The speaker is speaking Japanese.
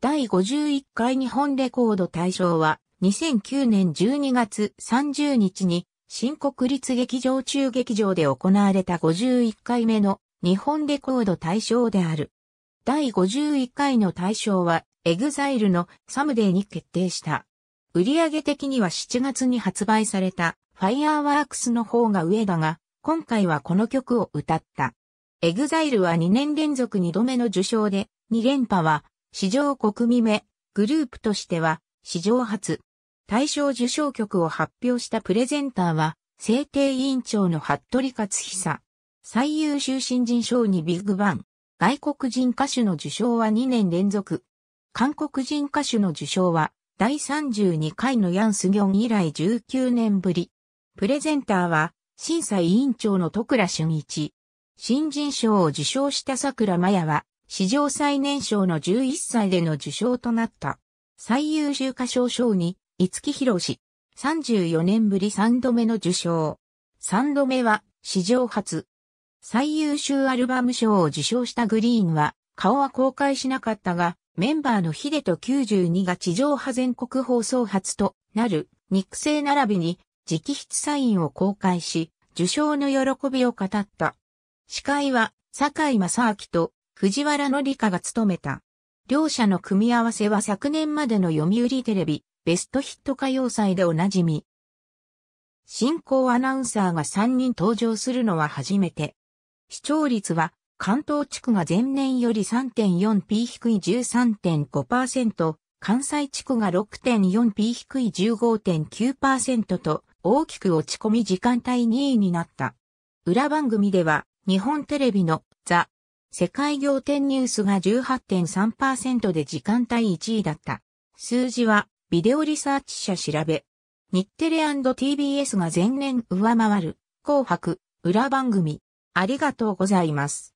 第51回日本レコード大賞は、2009年12月30日に、新国立劇場中劇場で行われた51回目の日本レコード大賞である。第51回の大賞は、エグザイルのサムデーに決定した。売上的には7月に発売された、ファイアーワークスの方が上だが、今回はこの曲を歌った。エグザイルは2年連続2度目の受賞で、2連覇は史上国民目、グループとしては、史上初、大賞受賞曲を発表したプレゼンターは、制定委員長の服部克久。最優秀新人賞にビッグバン。外国人歌手の受賞は2年連続。韓国人歌手の受賞は、第32回のヤンスギョン以来19年ぶり。プレゼンターは、審査委員長の徳良俊一。新人賞を受賞した桜麻也は、史上最年少の11歳での受賞となった。最優秀歌唱賞に、五木博士。34年ぶり3度目の受賞。3度目は、史上初。最優秀アルバム賞を受賞したグリーンは、顔は公開しなかったが、メンバーのヒデと92が地上波全国放送初となる、肉声並びに、直筆サインを公開し、受賞の喜びを語った。司会は、坂井正明と藤原紀香が務めた。両者の組み合わせは昨年までの読売テレビ、ベストヒット歌謡祭でおなじみ。進行アナウンサーが3人登場するのは初めて。視聴率は関東地区が前年より 3.4p 低い13.5%、関西地区が 6.4p 低い15.9%と大きく落ち込み時間帯2位になった。裏番組では日本テレビのザ・世界仰天ニュースが18.3%で時間帯1位だった。数字は、ビデオリサーチ社調べ。日テレ &TBS が前年上回る、紅白、裏番組。ありがとうございます。